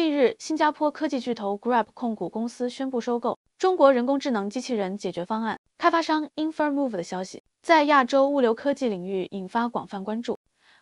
近日，新加坡科技巨头 Grab 控股公司宣布收购中国人工智能机器人解决方案开发商 Infermove 的消息，在亚洲物流科技领域引发广泛关注。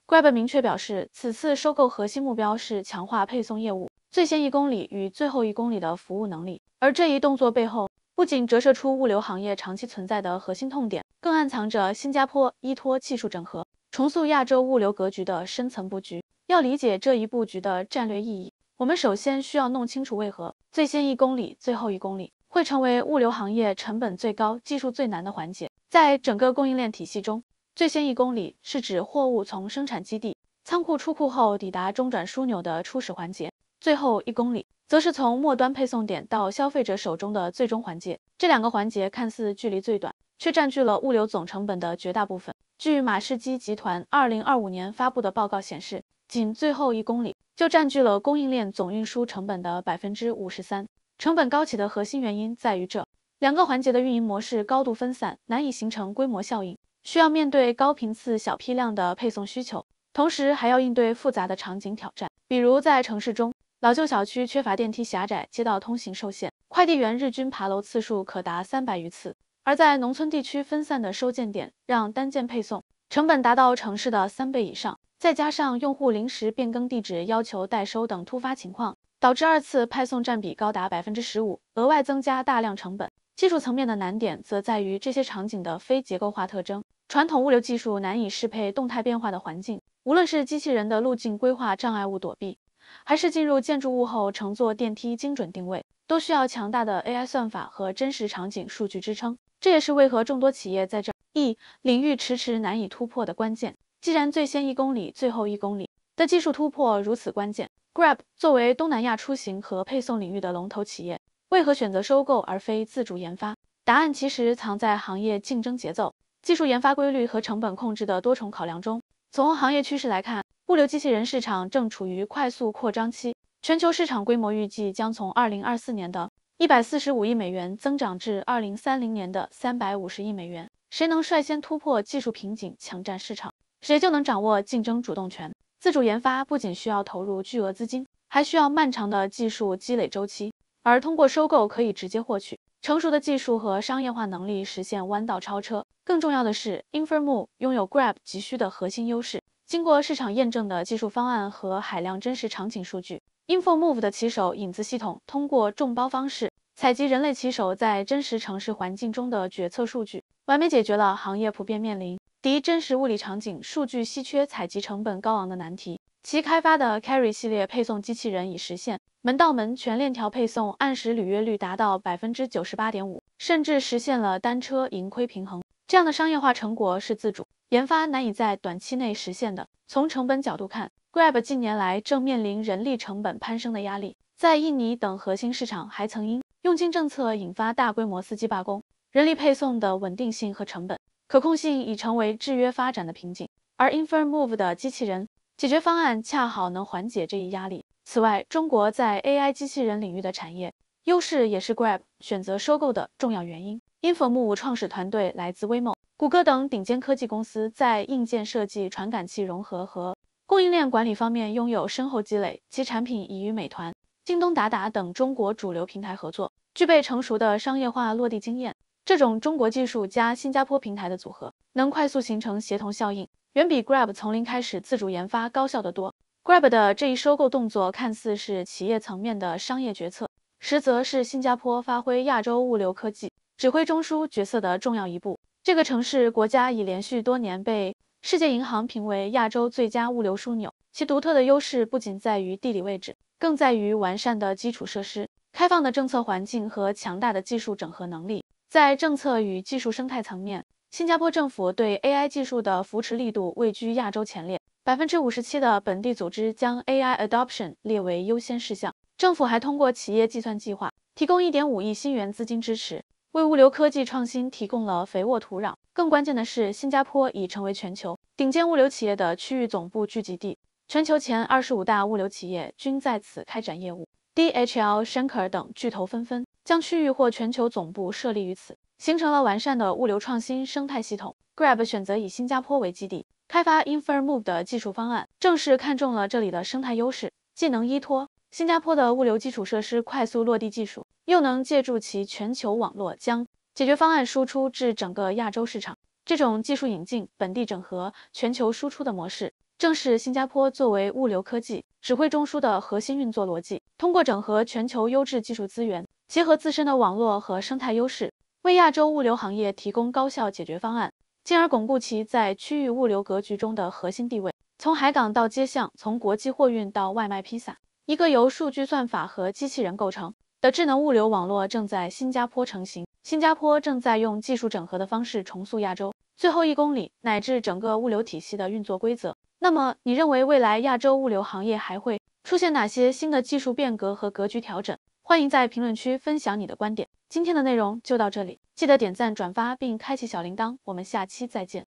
Grab 明确表示，此次收购核心目标是强化配送业务最先一公里与最后一公里的服务能力。而这一动作背后，不仅折射出物流行业长期存在的核心痛点，更暗藏着新加坡依托技术整合重塑亚洲物流格局的深层布局。要理解这一布局的战略意义。我们首先需要弄清楚为何最先一公里、最后一公里会成为物流行业成本最高、技术最难的环节。在整个供应链体系中，最先一公里是指货物从生产基地、仓库出库后抵达中转枢纽的初始环节；最后一公里则是从末端配送点到消费者手中的最终环节。这两个环节看似距离最短，却占据了物流总成本的绝大部分。据马士基集团二零二五年发布的报告显示，仅最后一公里就占据了供应链总运输成本的百分之五十三，成本高企的核心原因在于这两个环节的运营模式高度分散，难以形成规模效应，需要面对高频次小批量的配送需求，同时还要应对复杂的场景挑战，比如在城市中，老旧小区缺乏电梯，狭窄街道通行受限，快递员日均爬楼次数可达三百余次；而在农村地区，分散的收件点让单件配送成本达到城市的三倍以上。再加上用户临时变更地址、要求代收等突发情况，导致二次派送占比高达百分之十五，额外增加大量成本。技术层面的难点则在于这些场景的非结构化特征，传统物流技术难以适配动态变化的环境。无论是机器人的路径规划、障碍物躲避，还是进入建筑物后乘坐电梯精准定位，都需要强大的 AI 算法和真实场景数据支撑。这也是为何众多企业在这一领域迟迟难以突破的关键。既然最先一公里、最后一公里的技术突破如此关键，Grab 作为东南亚出行和配送领域的龙头企业，为何选择收购而非自主研发？答案其实藏在行业竞争节奏、技术研发规律和成本控制的多重考量中。从行业趋势来看，物流机器人市场正处于快速扩张期，全球市场规模预计将从2024年的145亿美元增长至2030年的350亿美元。谁能率先突破技术瓶颈，抢占市场？谁就能掌握竞争主动权。自主研发不仅需要投入巨额资金，还需要漫长的技术积累周期，而通过收购可以直接获取成熟的技术和商业化能力，实现弯道超车。更重要的是，InfoMove 拥有 Grab 急需的核心优势，经过市场验证的技术方案和海量真实场景数据。InfoMove 的骑手影子系统通过众包方式，采集人类骑手在真实城市环境中的决策数据，完美解决了行业普遍面临。第一，真实物理场景数据稀缺、采集成本高昂的难题，其开发的 Carry 系列配送机器人已实现门到门全链条配送，按时履约率达到百分之九十八点五，甚至实现了单车盈亏平衡。这样的商业化成果是自主研发难以在短期内实现的。从成本角度看，Grab 近年来正面临人力成本攀升的压力，在印尼等核心市场还曾因用金政策引发大规模司机罢工。人力配送的稳定性和成本。可控性已成为制约发展的瓶颈，而 Infermove 的机器人解决方案恰好能缓解这一压力。此外，中国在 AI 机器人领域的产业优势也是 Grab 选择收购的重要原因。Infermove 创始团队来自威猛、谷歌等顶尖科技公司，在硬件设计、传感器融合和供应链管理方面拥有深厚积累，其产品已与美团、京东、达达等中国主流平台合作，具备成熟的商业化落地经验。这种中国技术加新加坡平台的组合，能快速形成协同效应，远比 Grab 从零开始自主研发高效得多。Grab 的这一收购动作看似是企业层面的商业决策，实则是新加坡发挥亚洲物流科技指挥中枢角色的重要一步。这个城市国家已连续多年被世界银行评为亚洲最佳物流枢纽，其独特的优势不仅在于地理位置，更在于完善的基础设施、开放的政策环境和强大的技术整合能力。在政策与技术生态层面，新加坡政府对 AI 技术的扶持力度位居亚洲前列。百分之五十七的本地组织将 AI adoption 列为优先事项。政府还通过企业计算计划提供一点五亿新元资金支持，为物流科技创新提供了肥沃土壤。更关键的是，新加坡已成为全球顶尖物流企业的区域总部聚集地，全球前二十五大物流企业均在此开展业务，DHL、Schenker 等巨头纷纷。将区域或全球总部设立于此，形成了完善的物流创新生态系统。Grab 选择以新加坡为基地，开发 InferMove 的技术方案，正是看中了这里的生态优势。既能依托新加坡的物流基础设施快速落地技术，又能借助其全球网络将解决方案输出至整个亚洲市场。这种技术引进、本地整合、全球输出的模式，正是新加坡作为物流科技指挥中枢的核心运作逻辑。通过整合全球优质技术资源。结合自身的网络和生态优势，为亚洲物流行业提供高效解决方案，进而巩固其在区域物流格局中的核心地位。从海港到街巷，从国际货运到外卖披萨，一个由数据、算法和机器人构成的智能物流网络正在新加坡成型。新加坡正在用技术整合的方式重塑亚洲最后一公里乃至整个物流体系的运作规则。那么，你认为未来亚洲物流行业还会出现哪些新的技术变革和格局调整？欢迎在评论区分享你的观点。今天的内容就到这里，记得点赞、转发并开启小铃铛。我们下期再见。